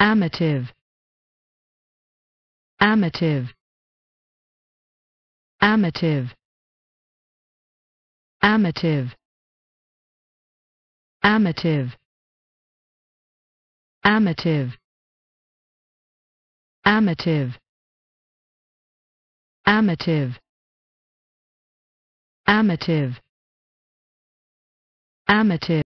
Amative. Amative. Amative. Amative. Amative. Amative. Amative. Amative. Amative. Amative.